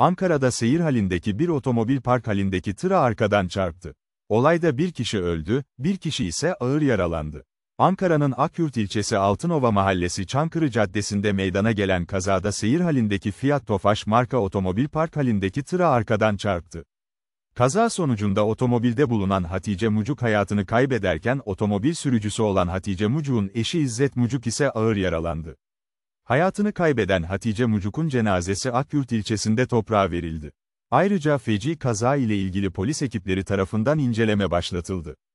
Ankara'da seyir halindeki bir otomobil park halindeki tıra arkadan çarptı. Olayda bir kişi öldü, bir kişi ise ağır yaralandı. Ankara'nın Akyurt ilçesi Altınova mahallesi Çankırı Caddesi'nde meydana gelen kazada seyir halindeki Fiat Tofaş marka otomobil park halindeki tıra arkadan çarptı. Kaza sonucunda otomobilde bulunan Hatice Mucuk hayatını kaybederken otomobil sürücüsü olan Hatice Mucuk'un eşi İzzet Mucuk ise ağır yaralandı. Hayatını kaybeden Hatice Mucuk'un cenazesi Akyurt ilçesinde toprağa verildi. Ayrıca feci kaza ile ilgili polis ekipleri tarafından inceleme başlatıldı.